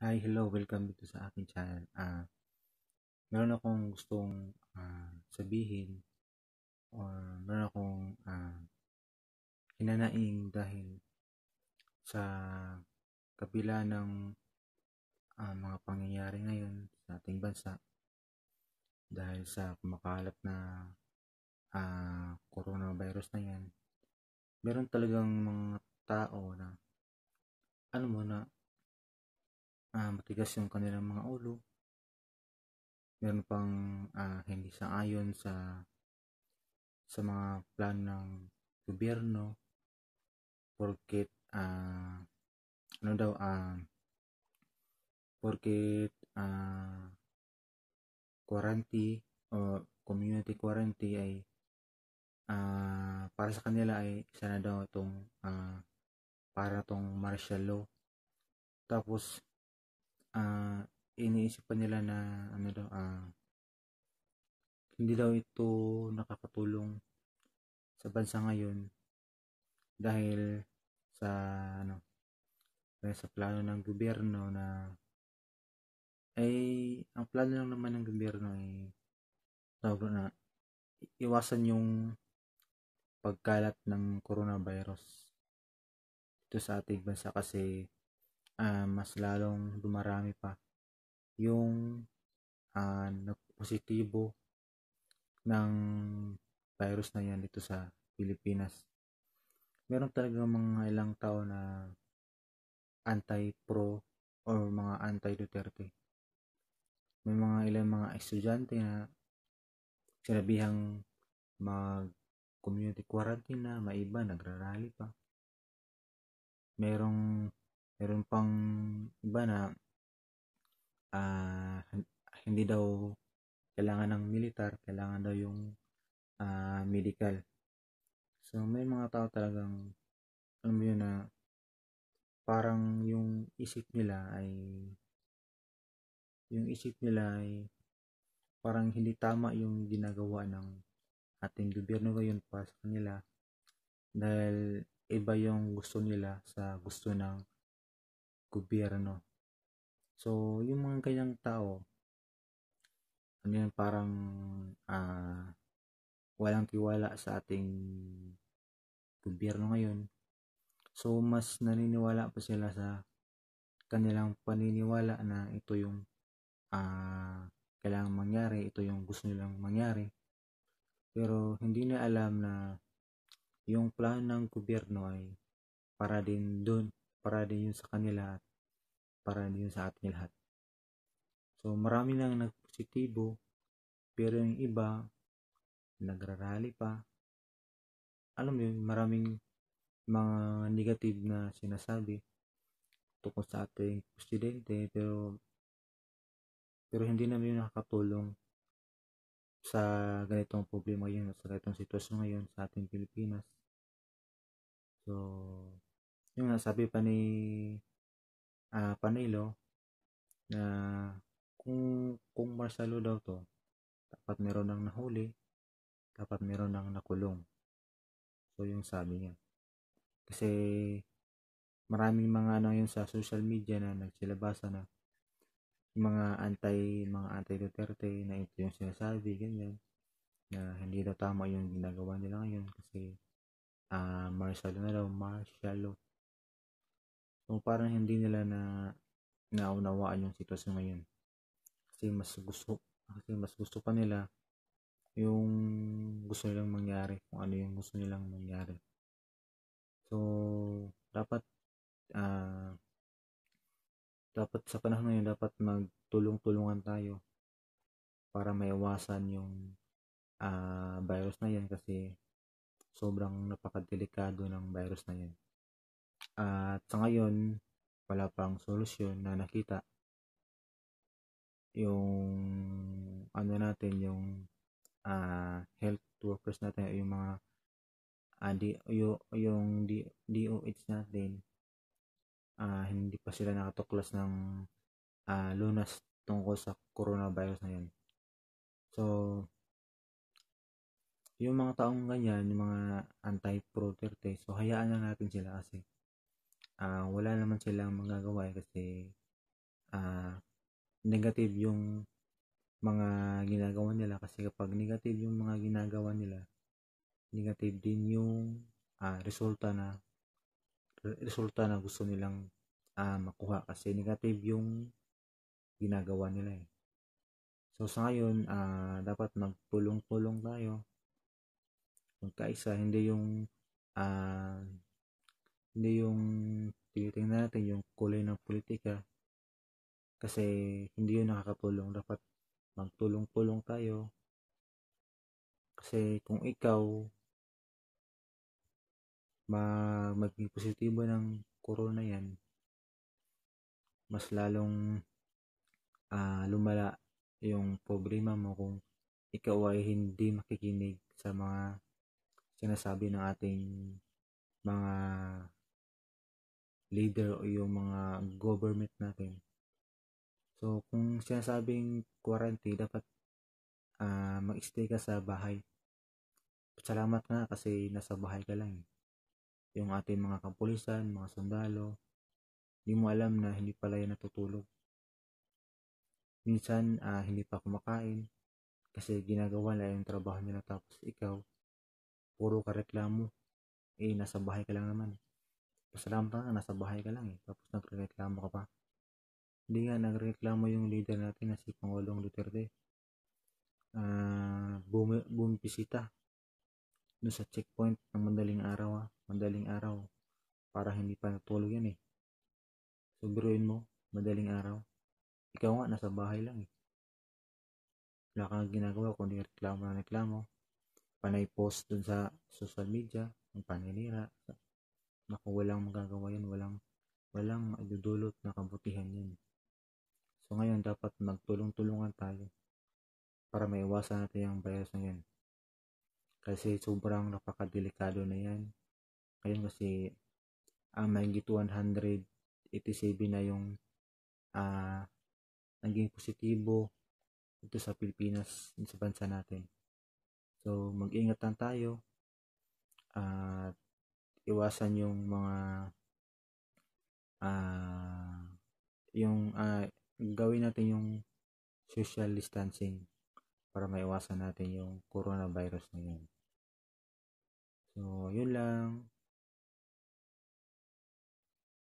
Hi, hello, welcome dito sa aking channel. Ah, uh, meron akong gustong uh, sabihin or meron akong uh, ah, hinanaing dahil sa kapila ng uh, mga pangyayari ngayon sa ating bansa dahil sa kumakalat na uh, coronavirus na yan meron talagang mga tao na ano mo na uh, matigas yung kanilang mga ulo. Meron pang uh, hindi sa ayon sa sa mga plan ng gobyerno porket uh, ano daw uh, porket uh, quarantine o community quarantine ay uh, para sa kanila ay sana daw itong uh, para tong martial law tapos uh, iniisip pa nila na ano daw uh, hindi daw ito nakakatulong sa bansa ngayon dahil sa ano sa plano ng gobyerno na ay ang plano lang naman ng gobyerno ay tawag na iwasan yung pagkalat ng coronavirus ito sa ating bansa kasi uh, mas lalong dumarami pa yung uh, nagpositibo ng virus na yan dito sa Pilipinas. Meron talaga mga ilang tao na anti-pro or mga anti-Duterte. May mga ilang mga estudyante na sinabihang mag-community quarantine na, maiba, nagrarally pa. Merong Meron pang iba na uh, hindi daw kailangan ng militar, kailangan daw yung uh, medical. So, may mga tao talagang, alam mo yun na, parang yung isip nila ay, yung isip nila ay, parang hindi tama yung ginagawa ng ating gobyerno ngayon para sa kanila dahil iba yung gusto nila sa gusto ng gobyerno. So, yung mga ganyang tao, ano yun, parang uh, walang tiwala sa ating gobyerno ngayon. So, mas naniniwala pa sila sa kanilang paniniwala na ito yung uh, ah, kailangan mangyari, ito yung gusto nilang mangyari. Pero hindi na alam na yung plan ng gobyerno ay para din doon para din yun sa kanila at para din yun sa ating lahat. So marami nang nagpositibo pero yung iba nagrarally pa. Alam mo yun, maraming mga negative na sinasabi tungkol sa ating presidente pero pero hindi naman yun nakakatulong sa ganitong problema ngayon sa ganitong sitwasyon ngayon sa ating Pilipinas. So, yung nasabi pa ni uh, Panilo na kung kung Marcelo daw to, dapat meron ng nahuli, dapat meron ng nakulong. So yung sabi niya. Kasi maraming mga ano yun sa social media na nagsilabasa na mga anti mga anti Duterte na ito yung sinasabi ganyan na hindi daw tama yung ginagawa nila ngayon kasi uh, Marcelo na daw Marcelo So, parang hindi nila na naunawaan yung sitwasyon ngayon. Kasi mas gusto, kasi mas gusto pa nila yung gusto nilang mangyari, kung ano yung gusto nilang mangyari. So, dapat uh, dapat sa panahon ngayon dapat magtulong-tulungan tayo para maiwasan yung uh, virus na yan kasi sobrang napakadelikado ng virus na yan. At sa ngayon, wala pang solusyon na nakita. Yung ano natin, yung uh, health workers natin, yung mga uh, ah, di, yung, yung DOH natin, uh, hindi pa sila nakatuklas ng uh, lunas tungkol sa coronavirus na yun. So, yung mga taong ganyan, yung mga anti-pro so hayaan na natin sila kasi uh, wala naman silang magagawa eh, kasi uh, negative yung mga ginagawa nila kasi kapag negative yung mga ginagawa nila negative din yung uh, resulta na resulta na gusto nilang uh, makuha kasi negative yung ginagawa nila eh. So sa ngayon uh, dapat magtulong-tulong tayo magkaisa hindi yung uh, hindi yung titingnan natin yung kulay ng politika. Kasi hindi yun nakakatulong. Dapat magtulong-tulong tayo. Kasi kung ikaw mag maging positibo ng corona yan, mas lalong uh, lumala yung problema mo kung ikaw ay hindi makikinig sa mga sinasabi ng ating mga leader o yung mga government natin. So, kung sinasabing quarantine, dapat uh, mag-stay ka sa bahay. Salamat nga kasi nasa bahay ka lang. Eh. Yung ating mga kapulisan, mga sundalo, hindi mo alam na hindi pala yan natutulog. Minsan, uh, hindi pa kumakain kasi ginagawa na yung trabaho nila tapos ikaw, puro ka reklamo, eh nasa bahay ka lang naman. Pasalam pa nga, nasa bahay ka lang eh. Tapos nagreklamo ka pa. Hindi nga, nagreklamo yung leader natin na si Pangulong Duterte. Uh, bum- bumisita doon sa checkpoint ng madaling araw ha. Ah. Madaling araw. Para hindi pa natulog yan eh. So, mo, madaling araw. Ikaw nga, nasa bahay lang eh. Wala kang ginagawa kundi reklamo na reklamo. Panay post doon sa social media, ang paninira, Naku, walang magagawa yun. Walang, walang maidudulot na kabutihan yun. So ngayon, dapat magtulong-tulungan tayo para maiwasan natin ang bias na yan. Kasi sobrang napakadelikado na yan. Ngayon kasi ang uh, 187 na yung uh, naging positibo dito sa Pilipinas, sa bansa natin. So, mag-ingatan tayo at uh, iwasan yung mga uh, yung uh, gawin natin yung social distancing para maiwasan natin yung coronavirus na yun. So, yun lang.